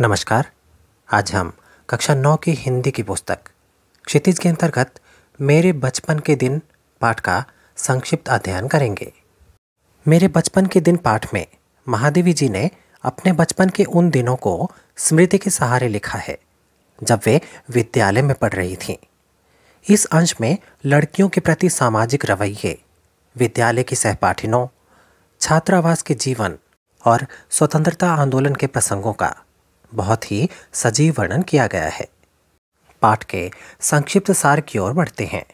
नमस्कार आज हम कक्षा नौ की हिंदी की पुस्तक क्षितिज के अंतर्गत मेरे बचपन के दिन पाठ का संक्षिप्त अध्ययन करेंगे मेरे बचपन के दिन पाठ में महादेवी जी ने अपने बचपन के उन दिनों को स्मृति के सहारे लिखा है जब वे विद्यालय में पढ़ रही थीं इस अंश में लड़कियों के प्रति सामाजिक रवैये विद्यालय की सहपाठिनों छात्रावास के जीवन और स्वतंत्रता आंदोलन के प्रसंगों का बहुत ही सजीव वर्णन किया गया है पाठ के संक्षिप्त सार की ओर बढ़ते हैं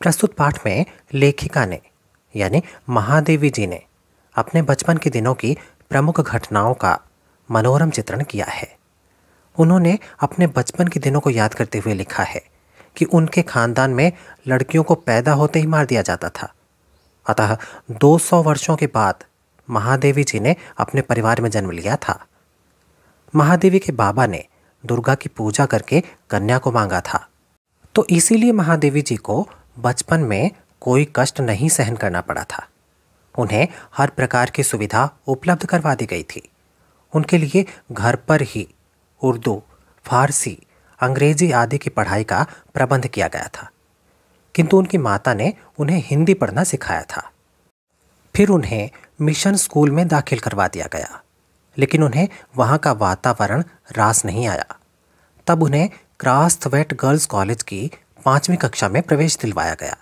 प्रस्तुत पाठ में लेखिका ने यानी महादेवी जी ने अपने बचपन के दिनों की प्रमुख घटनाओं का मनोरम चित्रण किया है उन्होंने अपने बचपन के दिनों को याद करते हुए लिखा है कि उनके खानदान में लड़कियों को पैदा होते ही मार दिया जाता था अतः 200 वर्षों के बाद महादेवी जी ने अपने परिवार में जन्म लिया था महादेवी के बाबा ने दुर्गा की पूजा करके कन्या को मांगा था तो इसीलिए महादेवी जी को बचपन में कोई कष्ट नहीं सहन करना पड़ा था उन्हें हर प्रकार की सुविधा उपलब्ध करवा दी गई थी उनके लिए घर पर ही उर्दू फारसी अंग्रेजी आदि की पढ़ाई का प्रबंध किया गया था किंतु उनकी माता ने उन्हें हिंदी पढ़ना सिखाया था फिर उन्हें मिशन स्कूल में दाखिल करवा दिया गया लेकिन उन्हें वहाँ का वातावरण रास नहीं आया तब उन्हें क्रास्थवेट गर्ल्स कॉलेज की पाँचवीं कक्षा में प्रवेश दिलवाया गया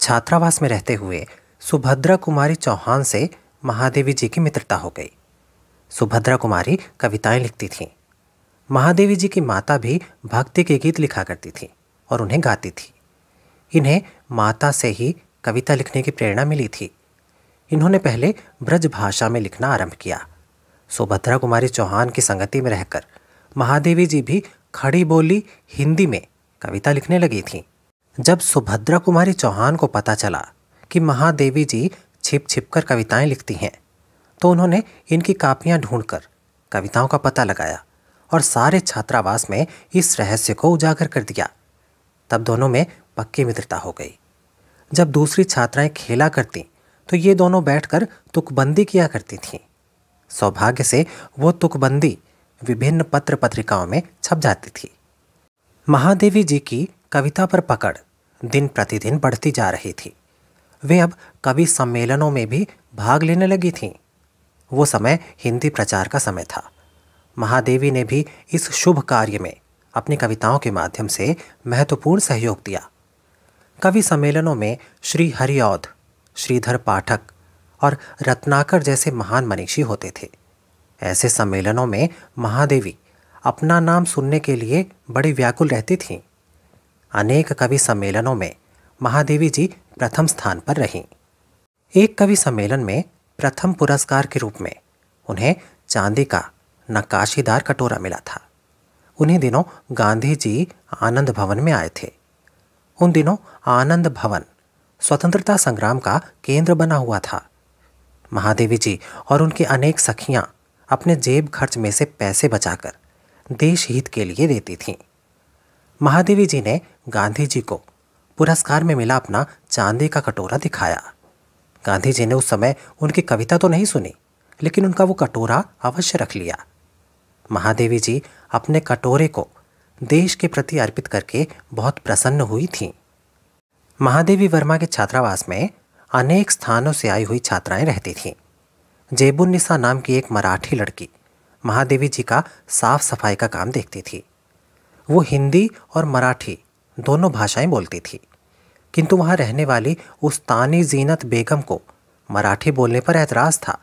छात्रावास में रहते हुए सुभद्रा कुमारी चौहान से महादेवी जी की मित्रता हो गई सुभद्रा कुमारी कविताएं लिखती थीं महादेवी जी की माता भी भक्ति के गीत लिखा करती थीं और उन्हें गाती थी इन्हें माता से ही कविता लिखने की प्रेरणा मिली थी इन्होंने पहले ब्रज भाषा में लिखना आरंभ किया सुभद्रा कुमारी चौहान की संगति में रहकर महादेवी जी भी खड़ी बोली हिंदी में कविता लिखने लगी थी जब सुभद्रा कुमारी चौहान को पता चला कि महादेवी जी छिप छिप कर कविताएँ लिखती हैं तो उन्होंने इनकी कापियाँ ढूंढकर कविताओं का पता लगाया और सारे छात्रावास में इस रहस्य को उजागर कर दिया तब दोनों में पक्की मित्रता हो गई जब दूसरी छात्राएं खेला करती तो ये दोनों बैठकर तुकबंदी किया करती थीं सौभाग्य से वो तुकबंदी विभिन्न पत्र पत्रिकाओं में छप जाती थी महादेवी जी की कविता पर पकड़ दिन प्रतिदिन बढ़ती जा रही थी वे अब कवि सम्मेलनों में भी भाग लेने लगी थीं वो समय हिंदी प्रचार का समय था महादेवी ने भी इस शुभ कार्य में अपनी कविताओं के माध्यम से महत्वपूर्ण सहयोग दिया कवि सम्मेलनों में श्री हरिऔध श्रीधर पाठक और रत्नाकर जैसे महान मनीषी होते थे ऐसे सम्मेलनों में महादेवी अपना नाम सुनने के लिए बड़ी व्याकुल रहती थीं अनेक कवि सम्मेलनों में महादेवी जी प्रथम स्थान पर रहीं एक कवि सम्मेलन में प्रथम पुरस्कार के रूप में उन्हें चांदी का नक्काशीदार कटोरा मिला था उन्हीं दिनों गांधी जी आनंद भवन में आए थे उन दिनों आनंद भवन स्वतंत्रता संग्राम का केंद्र बना हुआ था महादेवी जी और उनकी अनेक सखियां अपने जेब खर्च में से पैसे बचाकर देश हित के लिए देती थीं महादेवी जी ने गांधी जी को पुरस्कार में मिला अपना चांदी का कटोरा दिखाया गांधी जी ने उस समय उनकी कविता तो नहीं सुनी लेकिन उनका वो कटोरा अवश्य रख लिया महादेवी जी अपने कटोरे को देश के प्रति अर्पित करके बहुत प्रसन्न हुई थीं महादेवी वर्मा के छात्रावास में अनेक स्थानों से आई हुई छात्राएं रहती थीं जेबुन्निसा नाम की एक मराठी लड़की महादेवी जी का साफ सफाई का काम देखती थी वो हिंदी और मराठी दोनों भाषाएं बोलती थी किंतु वहाँ रहने वाली उस तानी जीनत बेगम को मराठी बोलने पर एतराज़ था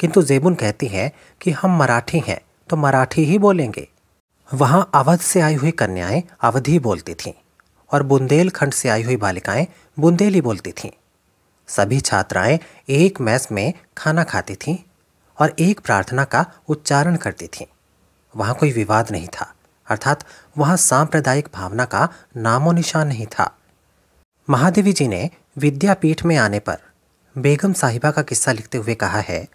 किंतु जेबुन कहती है कि हम मराठी हैं तो मराठी ही बोलेंगे वहाँ अवध से आई हुई कन्याएं ही बोलती थीं और बुंदेलखंड से आई हुई बालिकाएं बुंदेली बोलती थीं सभी छात्राएं एक मैस में खाना खाती थीं और एक प्रार्थना का उच्चारण करती थीं वहाँ कोई विवाद नहीं था अर्थात वहाँ सांप्रदायिक भावना का नामो निशान नहीं था महादेवी जी ने विद्यापीठ में आने पर बेगम साहिबा का किस्सा लिखते हुए कहा है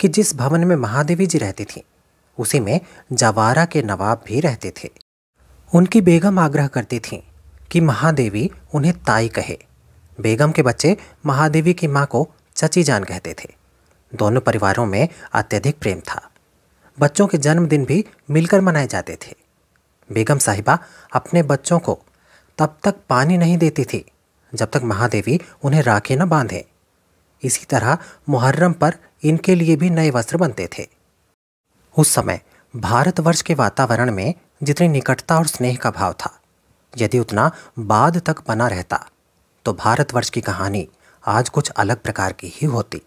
कि जिस भवन में महादेवी जी रहती थीं उसी में जवारा के नवाब भी रहते थे उनकी बेगम आग्रह करती थीं कि महादेवी उन्हें ताई कहे बेगम के बच्चे महादेवी की माँ को चची जान कहते थे दोनों परिवारों में अत्यधिक प्रेम था बच्चों के जन्मदिन भी मिलकर मनाए जाते थे बेगम साहिबा अपने बच्चों को तब तक पानी नहीं देती थी जब तक महादेवी उन्हें राखी न बांधे इसी तरह मुहर्रम पर इनके लिए भी नए वस्त्र बनते थे उस समय भारतवर्ष के वातावरण में जितनी निकटता और स्नेह का भाव था यदि उतना बाद तक बना रहता तो भारतवर्ष की कहानी आज कुछ अलग प्रकार की ही होती